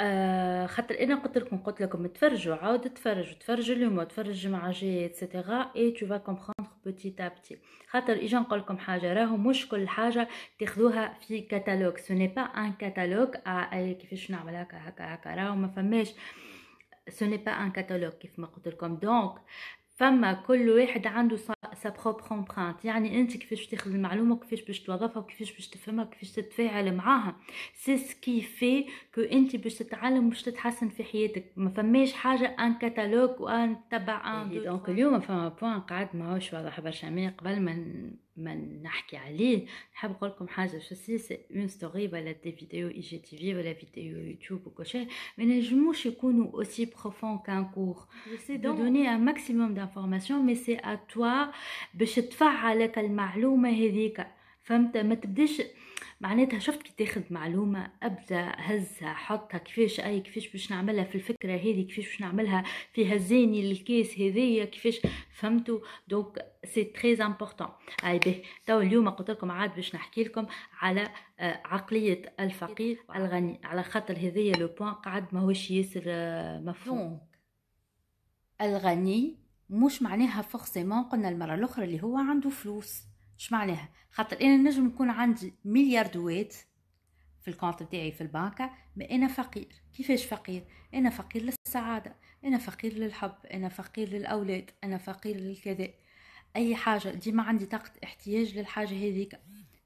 آه، خاطر انا قلت لكم قلت لكم تفرجوا عاود تفرجوا تفرجوا اليوم تفرج الجمعه الجايه اتسيتيرا اي تو فا كومبخوندر بوتي تابتي خاطر اجا نقول لكم حاجه راهو مش كل حاجه تاخذوها في كتالوج سو ني با ان كتالوج كيفاش نعمل هكا هكا هكا راهو ما فماش سو ني با ان كتالوج كيف ما قلت لكم دونك فما كل واحد عنده سا بروبر امبرانت يعني انت كيفاش باش تاخذ المعلومه وكيفاش باش توظفها وكيفاش باش تفهمها وكيفاش تتفاعل معاها سي سكي في كو انت باش تتعلم باش تتحسن في حياتك ما فماش حاجه ان كتالوج وان تبع ان دونك اليوم فما بوان قعد ماهوش واضح برشا من قبل ما Mais je ne sais c'est une histoire, des vidéos IGTV, vidéos YouTube ou Mais aussi profond qu'un cours. Je vais donner un maximum d'informations, mais c'est à toi de faire معناتها شفت كي تاخذ معلومة أبدا هزها حطها كيفاش أي كيفاش باش نعملها في الفكرة هذه كيفاش باش نعملها في هزاني الكيس هذية كيفاش فهمتوا دونك سي تري امبورطون اي به تو اليوم قلت لكم عاد باش نحكي لكم على آه، عقلية الفقير الغني على خاطر هذية لو بوان قعد ماهوش ياسر آه، مفهوم الغني مش معناها فورسيمون قلنا المرة الأخرى اللي هو عنده فلوس اش معناها خاطر انا نجم نكون عندي ملياردوات في الكونت بتاعي في البنكة ما انا فقير كيفاش فقير انا فقير للسعادة انا فقير للحب انا فقير للاولاد انا فقير للكذا اي حاجة ديما عندي طاقة احتياج للحاجة هذيك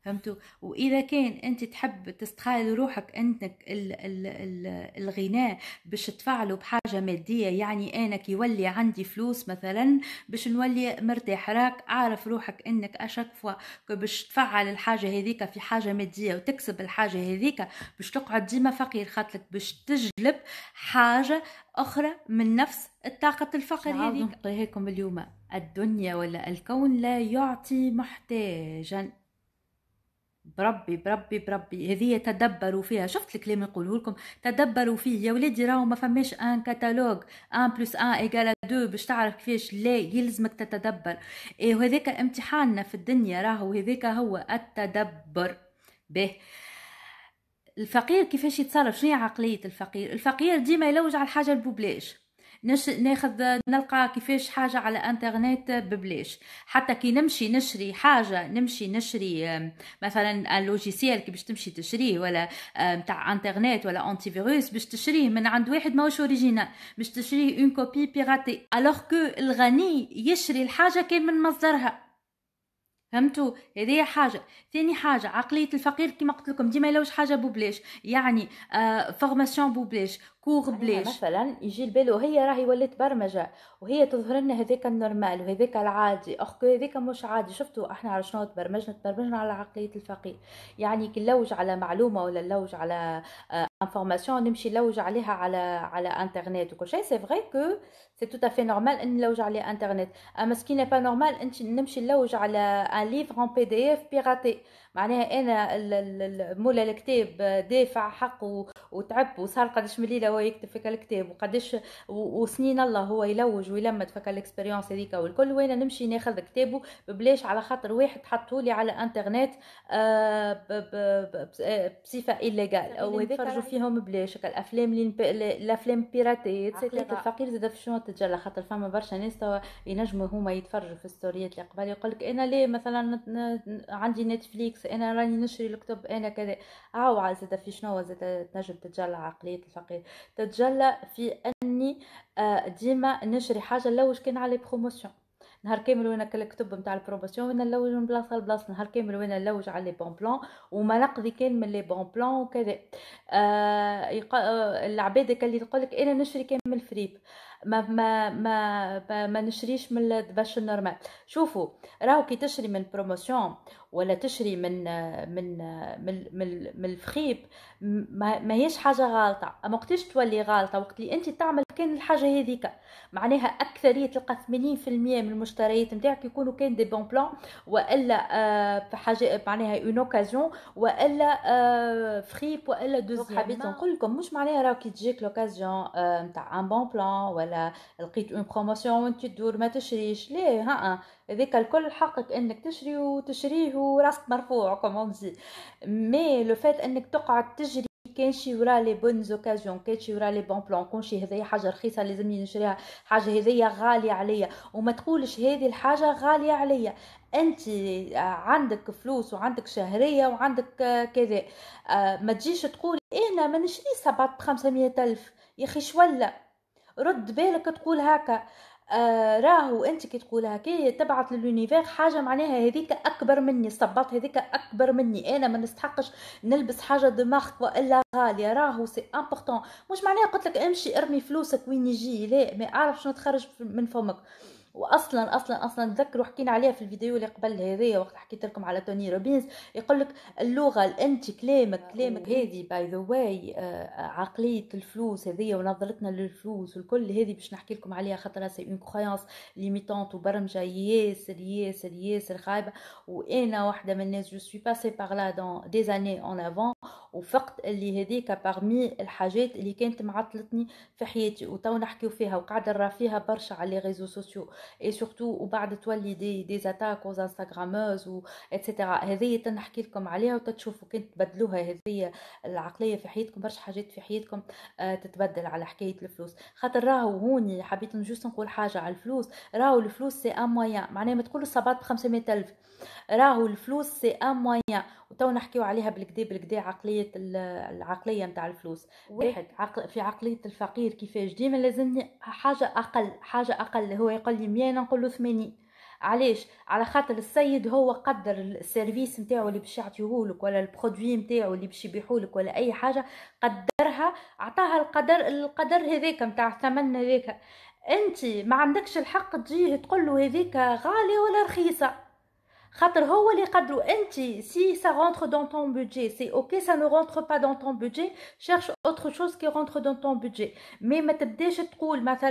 فهمتوا واذا كان انت تحب تستخيل روحك انك ال ال الـ الغناء باش تفعله بحاجه ماديه يعني انا كي يولي عندي فلوس مثلا باش نولي مرتاح راك اعرف روحك انك اشك فوا باش تفعل الحاجه هذيك في حاجه ماديه وتكسب الحاجه هذيك باش تقعد ديما فقير خاطرك باش تجلب حاجه اخرى من نفس الطاقه الفقر هذيك نعطيهاكم اليوم الدنيا ولا الكون لا يعطي محتاجا بربي بربي بربي هذه تدبروا فيها شفت الكلام يقولوا لكم تدبروا فيه يا ولادي راهو ما فماش ان كتالوج ان بلس ان ايكال دو باش تعرف كيفاش لا يلزمك تتدبر إيه وهذاك امتحاننا في الدنيا راهو هذاك هو التدبر به الفقير كيفاش يتصرف شنو هي عقليه الفقير الفقير ديما يلوج على الحاجه البوبلاش نش... ناخذ نلقى كيفاش حاجه على انترنت ببلاش حتى كي نمشي نشري حاجه نمشي نشري مثلا اللوجيسيال كي باش تمشي تشريه ولا نتاع انترنت ولا انتي فيروس باش تشريه من عند واحد ماهوش اوريجينال باش تشريه اون كوبي بيراتي الوغ كو الغني يشري الحاجه كان من مصدرها فهمتوا هذه حاجه ثاني حاجه عقليه الفقير كما قلت لكم ديما يلوج حاجه ببلاش يعني آه فورماسيون ببلاش كوغ بليش مثلا يجي البال وهي راهي ولات برمجه وهي تظهر لنا هذاك النورمال وهذاك العادي اخ هذاك مش عادي شفتوا احنا على شنو تبرمجنا تبرمجنا على عقليه الفقير يعني كي نلوج على معلومه ولا نلوج على انفورماسيون آه، نمشي نلوج عليها على على انترنت وكل شيء سي فري كو سي تو افي نورمال ان نلوج على انترنت اما سكي با نورمال نمشي نلوج على ان ليفر ان بي دي اف بيراتي معناها انا مولا الكتاب دافع حقه وتعب وسهر قداش من ليله هو يكتب فيك الكتاب وقداش وسنين الله هو يلوج ويلمد فيك الاكسبيريونس هذيك والكل وانا نمشي ناخذ كتابه ببلاش على خاطر واحد حطه لي على انترنت آه، آه، بصفه ايليغال ويتفرجوا فيهم بلاش الافلام اللي الافلام بيراتي الفقير زاد في شنو تتجلى خاطر فما برشا ناس ينجموا هما يتفرجوا في الستوريات اللي قبل يقول لك انا ليه مثلا عندي نتفليكس بالعكس انا راني نشري الكتب انا كذا اوعى زاد في شنو زاد تنجم تتجلى عقليه الفقير تتجلى في اني آه، ديما نشري حاجه نلوج كان على بروموسيون نهار كامل وانا الكتب نتاع البروموسيون وانا نلوج من بلاصه لبلاصه نهار كامل وانا نلوج على لي بون بلان وما نقضي كان من لي بون بلان وكذا آه يق... آه العباد اللي تقول لك انا نشري كامل فريب ما ما ما ما, ما نشريش من الدباش النورمال شوفوا راهو كي تشري من بروموسيون ولا تشري من من من من, من الفخيب ما هيش حاجه غالطه اما وقتاش تولي غالطه وقت اللي انت تعمل كان الحاجه هذيك معناها اكثريه تلقى 80% من المشتريات نتاعك يكونوا كان دي بون بلان والا آه، في حاجه معناها اون اوكازيون والا آه، فخيب والا دوزيام حبيت نقول لكم مش معناها راه كي تجيك لوكازيون نتاع ان بون بلان ولا لقيت اون بروموسيون وانت تدور ما تشريش ليه ها هذاك الكل حقك انك تشري وتشريه وراسك مرفوع كومونزي مي لو فات انك تقعد تجري كان شي ورا لي بون زوكازيون كان شي ورا لي بون بلان كون شي هذيا حاجه رخيصه لازمني نشريها حاجه هذيا غاليه عليا وما تقولش هذه الحاجه غاليه عليا انت عندك فلوس وعندك شهريه وعندك كذا آه، ما تجيش تقول انا إيه، ما نشري سبعة ب 500 الف يا اخي شولا رد بالك تقول هكا آه، راهو انت كي تقول هكا تبعث للونيفير حاجه معناها هذيك اكبر مني الصباط هذيك اكبر مني انا ما نستحقش نلبس حاجه مارك والا غاليه راهو سي امبورطون مش معناها قلت لك امشي ارمي فلوسك وين يجي لا ما اعرف شنو تخرج من فمك واصلا اصلا اصلا تذكروا حكينا عليها في الفيديو اللي قبل هذه وقت حكيت لكم على توني روبينز يقول لك اللغه انت كلامك كلامك هذه باي ذا واي عقليه الفلوس هذه ونظرتنا للفلوس والكل هذه باش نحكي لكم عليها خاطر سي اون كرويانس ليميتونت وبرمجه ياسر ياسر ياسر خايبه وانا واحده من الناس جو سوي باسي باغ لا دون دي زاني اون افون وفقت اللي هذيك باغمي الحاجات اللي كانت معطلتني في حياتي وتو نحكيو فيها وقاعده نرى فيها برشا على لي ريزو سوسيو اي سورتو وبعد تولي دي دي زاتاك وز انستغراموز و اتسيتيرا هذه تنحكي لكم عليها وتتشوفوا كنت تبدلوها هذه العقليه في حياتكم برشا حاجات في حياتكم آه، تتبدل على حكايه الفلوس خاطر راهو هوني حبيت نجوست نقول حاجه على الفلوس راهو الفلوس سي ان مويان معناها ما تقولوا الصباط ب 500000 راهو الفلوس سي ان موان وتو نحكيو عليها بالكدا بالكدا عقليه العقليه نتاع الفلوس واحد عقل في عقليه الفقير كيفاش ديما لازمني حاجه اقل حاجه اقل هو يقول لي 100 نقول له 80 علاش على خاطر السيد هو قدر السيرفيس نتاعو اللي باش يعطيهولك ولا البرودوي نتاعو اللي باش يبيعهولك ولا اي حاجه قدرها عطاها القدر القدر هذاك نتاع الثمن هذاك انت ما عندكش الحق تجيه تقول له هذيك غالي ولا رخيصه Si ça rentre dans ton budget, c'est ok, ça ne rentre pas dans ton budget, cherche autre chose qui rentre dans ton budget. Mais je vais cool, ça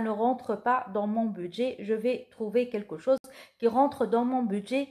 ne rentre pas dans mon budget, je vais trouver quelque chose qui rentre dans mon budget.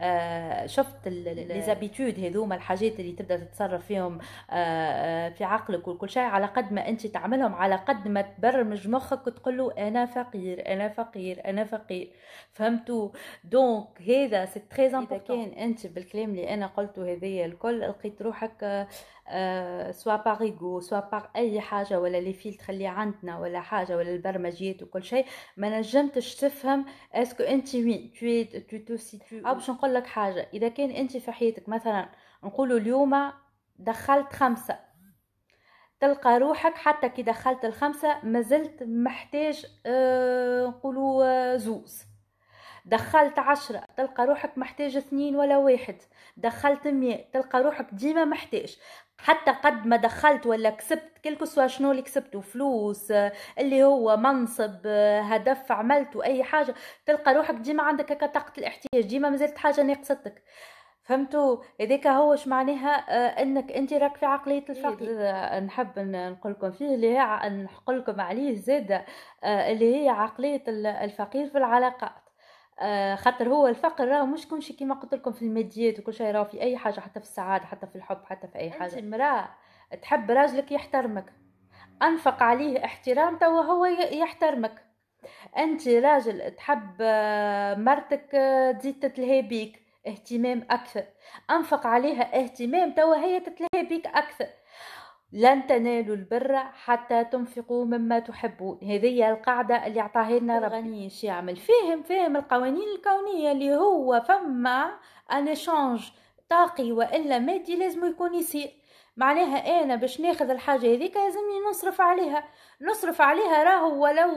آه شفت ليزابيتود هذوما الحاجات اللي تبدا تتصرف فيهم آه،, آه في عقلك وكل شيء على قد ما انت تعملهم على قد ما تبرمج مخك وتقول له انا فقير انا فقير انا فقير فهمتوا دونك هذا سي تري امبورطون كان انت بالكلام اللي انا قلته هذيا الكل لقيت روحك آه، آه، سواء ايغو سواء بار اي حاجه ولا لي فيلتر اللي عندنا ولا حاجه ولا البرمجيات وكل شيء ما نجمتش تفهم اسكو انت وين تو تو تو سي تو باش نقول لك حاجه اذا كان انت في حياتك مثلا نقولوا اليوم دخلت خمسه تلقى روحك حتى كي دخلت الخمسة مازلت محتاج أه نقولوا أه زوز دخلت عشرة تلقى روحك محتاج اثنين ولا واحد دخلت مية تلقى روحك ديما محتاج حتى قد ما دخلت ولا كسبت كل كسوة شنو اللي كسبت فلوس اللي هو منصب هدف عملت اي حاجه تلقى روحك ديما عندك هكا طاقه الاحتياج ديما مازالت حاجه ناقصتك فهمتوا هذاك هو اش معناها آه، انك انت راك في عقليه إيه، الفقر إيه. آه، نحب نقول لكم فيه اللي هي نقول لكم عليه زاده آه، اللي هي عقليه الفقير في العلاقات آه، خاطر هو الفقر راه مش كونش كيما قلت لكم في الماديات وكل شيء راه في اي حاجه حتى في السعاده حتى في الحب حتى في اي حاجه انت المراه تحب راجلك يحترمك انفق عليه احترام توا هو يحترمك انت راجل تحب آه، مرتك آه، تزيد تتلهي بيك اهتمام اكثر انفق عليها اهتمام توا هي تتلهي بيك اكثر لن تنالوا البر حتى تنفقوا مما تحبون هذه هي القاعدة اللي عطاها لنا ربي يعمل فاهم فاهم القوانين الكونية اللي هو فما أنا شانج طاقي والا مادي لازم يكون يسير معناها انا باش ناخذ الحاجه هذيك لازمني نصرف عليها نصرف عليها راهو ولو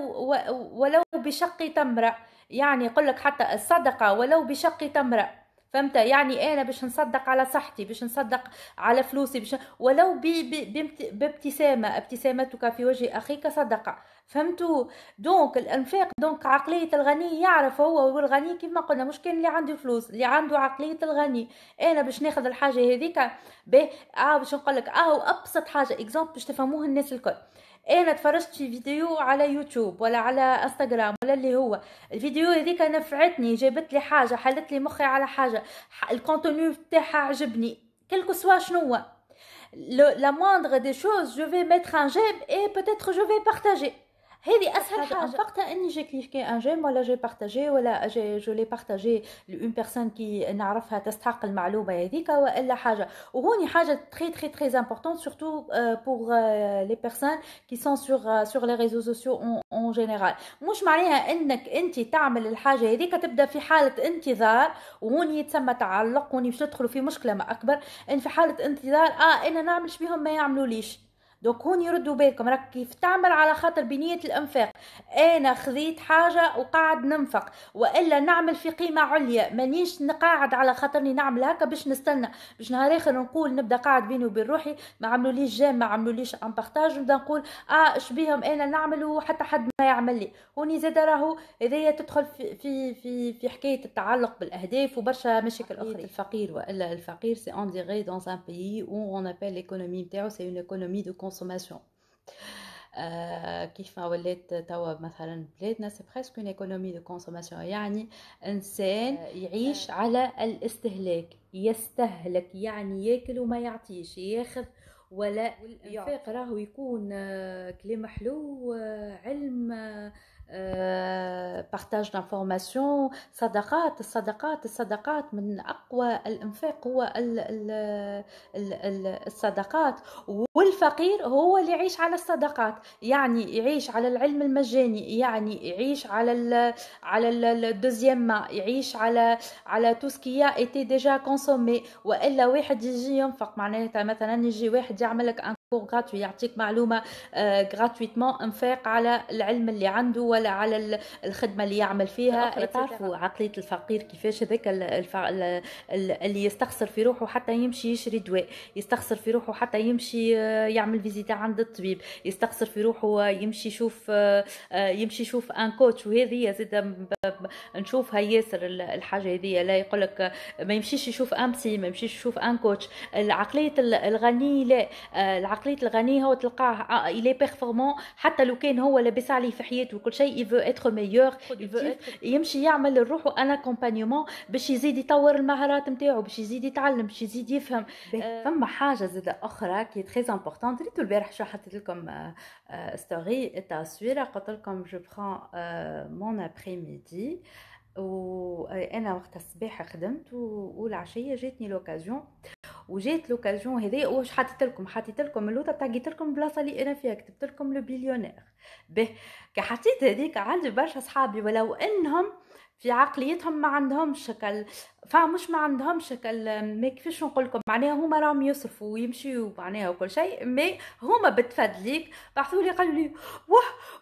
ولو بشق تمره يعني يقول لك حتى الصدقه ولو بشق تمره فهمت يعني انا باش نصدق على صحتي باش نصدق على فلوسي باش ولو بابتسامه ابتسامتك في وجه اخيك صدقه فهمتوا دونك الانفاق دونك عقليه الغني يعرف هو والغني كما قلنا مش كان اللي عنده فلوس اللي عنده عقليه الغني انا باش ناخذ الحاجه هذيك به اه باش نقول لك اه ابسط حاجه اكزامبل باش تفهموه الناس الكل إيه، انا تفرجت في فيديو على يوتيوب ولا على انستغرام ولا اللي هو الفيديو هذيك نفعتني جابت لي حاجه حلت لي مخي على حاجه الكونتوني تاعها عجبني كلكو سوا شنو لا moindre des choses je vais mettre un j'aime et peut-être je vais هذه اسهل حاجه انفقت اني جي كليكي ان جيم ولا جي بارتاجي ولا جي جو لي بارتاجي لون بيرسون كي نعرفها تستحق المعلومه هذيك والا حاجه وهوني حاجه تري تري تري امبورطون سورتو بور لي بيرسون كي سون سور سور لي ريزو سوسيو اون جينيرال مش معناها انك انت تعمل الحاجه هذيك تبدا في حاله انتظار وهوني يتسمى تعلق وهوني باش تدخلوا في مشكله ما اكبر ان في حاله انتظار اه انا نعملش بهم ما يعملوليش دونك هون يردوا بالكم راك كيف تعمل على خاطر بنيه الانفاق انا خذيت حاجه وقاعد ننفق والا نعمل في قيمه عليا مانيش نقاعد على خاطرني نعمل هكا باش نستنى باش نهار اخر نقول نبدا قاعد بيني وبين روحي ما عملوليش جام ما عملوليش ان بارتاج نبدا نقول اه بيهم انا نعمل وحتى حد ما يعمل لي هوني زاد راهو هذايا تدخل في في في, في حكايه التعلق بالاهداف وبرشا مشاكل اخرى الفقير والا الفقير سي ديغي دون ان بيي اون اون ابل ليكونومي نتاعو سي اون ايكونومي دو كونسوماسيون euh, كيف ما ولات توا مثلا بلادنا سي بريسك اون ايكونومي دو كونسوماسيون يعني انسان آه، يعيش آه. على الاستهلاك يستهلك يعني ياكل وما يعطيش ياخذ ولا الانفاق راهو يكون آه، كلام حلو علم آه، بارتاج دانفورماسيون صدقات الصدقات الصدقات من اقوى الانفاق هو الصدقات والفقير هو اللي يعيش على الصدقات يعني يعيش على العلم المجاني يعني يعيش على الـ على الدوزيام ما يعيش على على توسكيا ايتي ديجا كونسومي والا واحد يجي ينفق معناتها مثلا يجي واحد يعمل لك ان كور غراتوي يعطيك معلومه آه، غراتويتمون انفاق على العلم اللي عنده ولا على الخدمه اللي يعمل فيها تعرفوا عقليه الفقير كيفاش هذاك اللي يستخسر في روحه حتى يمشي يشري دواء يستخسر في روحه حتى يمشي آه، يعمل فيزيتا عند الطبيب يستخسر في روحه آه، يمشي يشوف يمشي يشوف ان كوتش وهذه زاد نشوفها ياسر الحاجه هذه لا يقول لك ما يمشيش يشوف امسي ما يمشيش يشوف ان كوتش العقليه الغني لا عقليه الغني هو تلقاه الي آه، بيرفورمون حتى لو كان هو لابس عليه في حياته وكل شيء يفو اتر ميور يمشي يعمل لروحه ان اكومبانيومون باش يزيد يطور المهارات نتاعو باش يزيد يتعلم باش يزيد يفهم آه، فما حاجه زاد اخرى كي تري امبورطون ريتو البارح شو حطيت لكم ستوري تاع السويره قلت لكم جو بران مون ابري ميدي وانا وقت الصباح خدمت والعشيه جاتني لوكازيون وجات لوكازيون هذه واش حطيت لكم حطيت لكم اللوطه تاع قلت لكم البلاصه اللي انا فيها كتبت لكم لو بليونير به كي حطيت هذيك عندي برشا صحابي ولو انهم في عقليتهم ما عندهم شكل فمش ما عندهم شكل ما كيفاش نقول لكم معناها هما راهم يصرفوا ويمشيوا معناها وكل شيء مي هما بتفادليك بعثوا لي قالوا لي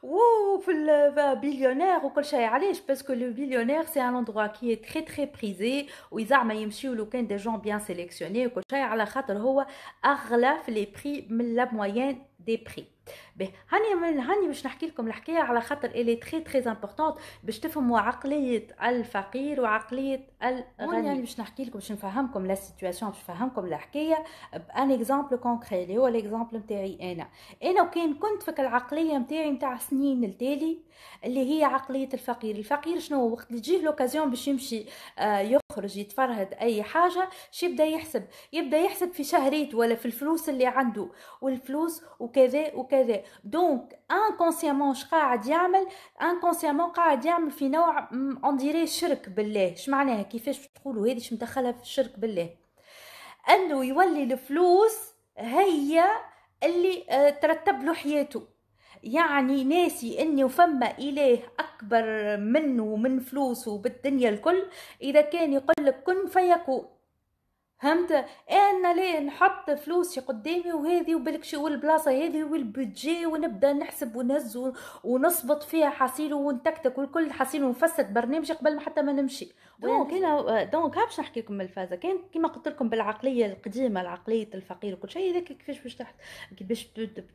واه في البليونير وكل شيء علاش باسكو لو بليونير سي ان اندروا كي تري تري بريزي وزعما يمشيو لو كان دي جون بيان سيليكسيوني وكل شيء على خاطر هو اغلى في لي بري من لا موين دي بري به هاني هاني باش نحكي لكم الحكايه على خاطر الي تري تري امبورطون باش تفهموا عقليه الفقير وعقليه الغني يعني باش نحكي لكم باش نفهمكم لا سيتوياسيون باش نفهمكم الحكايه بان اكزامبل كونكري اللي هو الاكزامبل نتاعي انا انا وكان كنت فك العقليه نتاعي نتاع سنين التالي اللي هي عقليه الفقير الفقير شنو وقت اللي تجيه لوكازيون باش يمشي آه، يخرج يتفرهد اي حاجه شي يبدا يحسب يبدا يحسب في شهريته ولا في الفلوس اللي عنده والفلوس وكذا وكذا كذا دونك انكونسيامون اش قاعد يعمل انكونسيامون قاعد يعمل في نوع ديري شرك بالله اش معناها كيفاش تقولوا هذه اش مدخلها في الشرك بالله انه يولي الفلوس هي اللي آه، ترتب له حياته يعني ناسي انه فما اله اكبر منه ومن فلوسه بالدنيا الكل اذا كان يقول لك كن فيكون فهمت انا ليه نحط فلوسي قدامي وهذه وبالك شو والبلاصه هذه والبيجي ونبدا نحسب ونهز ونصبط فيها حصيل ونتكتك والكل حصيل ونفسد برنامجي قبل ما حتى ما نمشي دونك انا دونك باش نحكي لكم الفازه كان كما قلت لكم بالعقليه القديمه العقليه الفقير وكل شيء هذاك كيفاش باش تحت كيفاش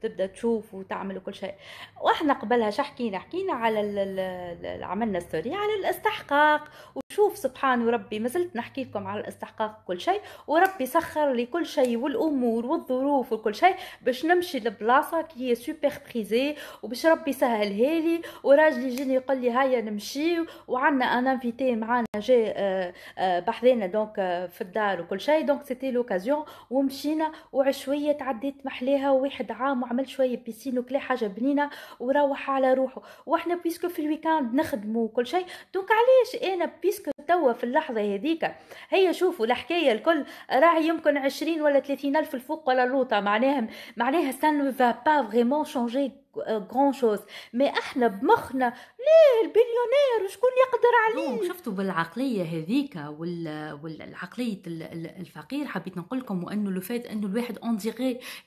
تبدا تشوف وتعمل وكل شيء واحنا قبلها شحكينا حكينا على عملنا ستوري على الاستحقاق وشوف سبحان ربي ما زلت نحكي لكم على الاستحقاق وكل شيء وربي سخر لي كل شيء والامور والظروف وكل شيء باش نمشي لبلاصه كي هي سوبر بريزي وباش ربي سهلها لي وراجلي جاني يقول لي هيا نمشي وعندنا انا انفيتي معانا جا آه، آه، بحذانا دونك آه، في الدار وكل شيء دونك سيتي لوكازيون ومشينا وعشويه تعديت محلاها وواحد عام وعمل شويه بيسين وكل حاجه بنينه وروح على روحه واحنا بيسكو في الويكاند نخدمو وكل شيء دونك علاش انا بيسكو توا في اللحظة هذيك هي شوفوا الحكاية الكل راهي يمكن عشرين ولا ثلاثين ألف الفوق ولا لوطة معناها معناها سان فا با فريمون شونجي غران شوز مي احنا بمخنا ليه البليونير وشكون يقدر عليه شفتوا بالعقليه هذيك والعقليه الفقير حبيت نقول لكم وانه لو فات انه الواحد اون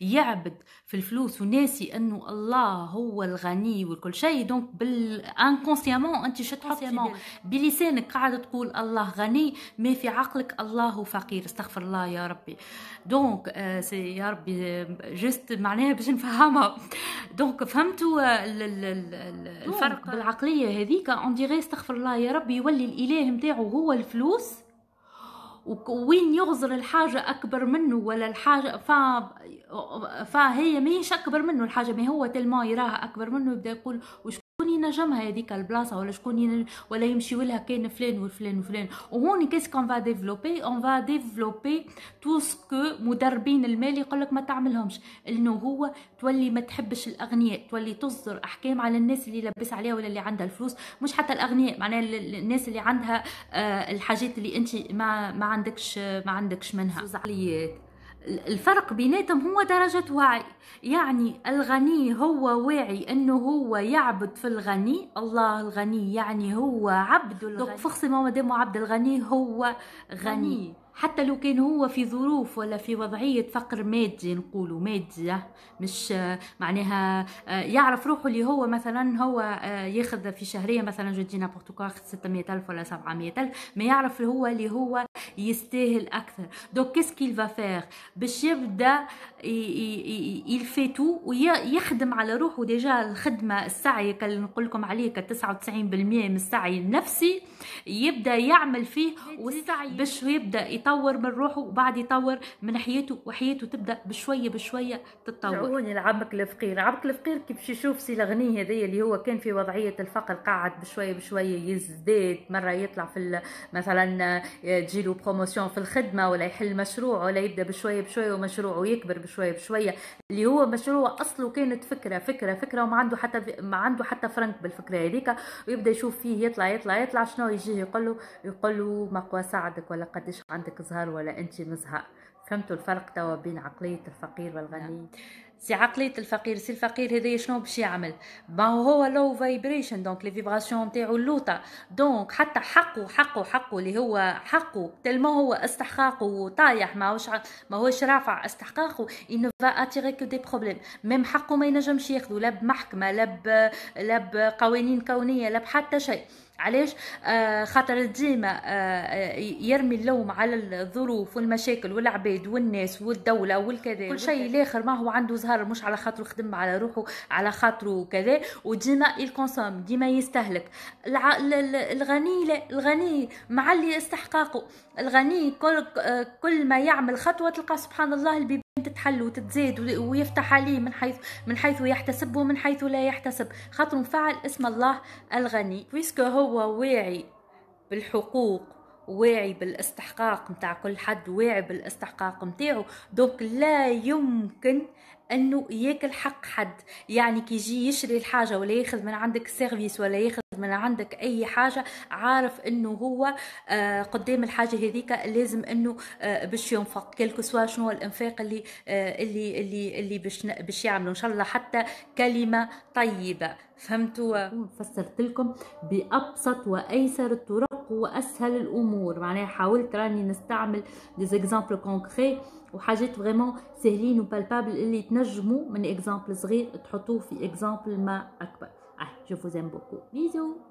يعبد في الفلوس وناسي انه الله هو الغني وكل شيء دونك بالانكونسيامون انت تحطي بلسانك قاعد تقول الله غني مي في عقلك الله فقير استغفر الله يا ربي دونك آه، يا ربي جست آه، معناها باش نفهمها دونك فهمتوا طيب، الفرق بالعقليه هذيك اون ديغي استغفر الله يا ربي يولي الاله نتاعو هو الفلوس وين يغزر الحاجة أكبر منه ولا الحاجة ف... فهي ماهيش أكبر منه الحاجة ما هو تلما يراها أكبر منه يبدأ يقول وش ينجمها هذيك البلاصه ولا شكون ينجم ولا يمشيو لها كاين فلان وفلان وفلان وهون كيس كون فا ديفلوبي اون فا ديفلوبي تو سكو مدربين المال يقول لك ما تعملهمش انه هو تولي ما تحبش الاغنياء تولي تصدر احكام على الناس اللي لبس عليها ولا اللي عندها الفلوس مش حتى الاغنياء معناها الناس اللي عندها آه، الحاجات اللي انت ما ما عندكش ما عندكش منها الفرق بيناتهم هو درجة وعي يعني الغني هو واعي انه هو يعبد في الغني الله الغني يعني هو عبد الغني فخصي ما مادام عبد الغني هو غني, غني. حتى لو كان هو في ظروف ولا في وضعية فقر مادي نقولوا مادية مش آه، معناها آه، يعرف روحه اللي هو مثلا هو آه، ياخذ في شهرية مثلا جدينا بورتوكا كوا 600 ألف ولا 700 ألف ما يعرف هو اللي هو يستاهل أكثر دو كيس كيل فا فيغ باش يبدا يلفيتو ويخدم على روحه ديجا الخدمة السعي اللي نقول لكم عليه 99% من السعي النفسي يبدا يعمل فيه والسعي باش يبدا يطور من روحه وبعد يطور من حياته وحياته تبدا بشويه بشويه تتطور عوني لعبك الفقير عبك الفقير كيف يشوف سي الغني هذايا اللي هو كان في وضعيه الفقر قاعد بشويه بشويه يزداد مره يطلع في مثلا تجيله بروموسيون في الخدمه ولا يحل مشروع ولا يبدا بشويه بشويه ومشروعه يكبر بشويه بشويه اللي هو مشروع اصله كانت فكره فكره فكره وما عنده حتى ما عنده حتى فرنك بالفكره هذيك ويبدا يشوف فيه يطلع يطلع يطلع شنو يجي يقول له يقول له ما قوى ساعدك ولا قديش عندك عندك زهر ولا انت مزهق فهمتوا الفرق توا بين عقليه الفقير والغني نعم. سي عقليه الفقير سي الفقير هذا شنو باش يعمل ما هو لو فايبريشن دونك لي فيبراسيون نتاعو اللوطه دونك حتى حقه حقه حقه اللي هو حقه ما هو استحقاقه طايح ماهوش ماهوش رافع استحقاقه ان فا اتيري كو دي بروبليم ميم حقه ما ينجمش ياخذه لا بمحكمه لا لا بقوانين كونيه لا بحتى شيء علاش آه، خاطر ديما آه، يرمي اللوم على الظروف والمشاكل والعباد والناس والدوله والكذا كل شيء الاخر ما هو عنده زهر مش على خاطره خدم على روحه على خاطره كذا وديما الكونسوم ديما يستهلك الغني لا الغني مع اللي استحقاقه الغني كل آه، كل ما يعمل خطوه تلقى سبحان الله البيبي تتحل وتتزيد ويفتح عليه من حيث من حيث يحتسب ومن حيث لا يحتسب خاطر مفعل اسم الله الغني بيسكو هو واعي بالحقوق واعي بالاستحقاق متاع كل حد واعي بالاستحقاق متاعو دونك لا يمكن انه ياكل حق حد يعني كي يجي يشري الحاجه ولا ياخذ من عندك سيرفيس ولا ياخذ من عندك اي حاجه عارف انه هو آه، قدام الحاجه هذيك لازم انه آه، باش ينفق كلكو سوا شنو الانفاق اللي آه، اللي اللي اللي باش باش يعملوا ان شاء الله حتى كلمه طيبه فهمتوا فسرت لكم بابسط وايسر الطرق واسهل الامور معناها حاولت راني نستعمل دي زيكزامبل كونكري وحاجات فريمون سهلين وبالبابل اللي تنجموا من اكزامبل صغير تحطوه في اكزامبل ما اكبر Je vous aime beaucoup. Bisous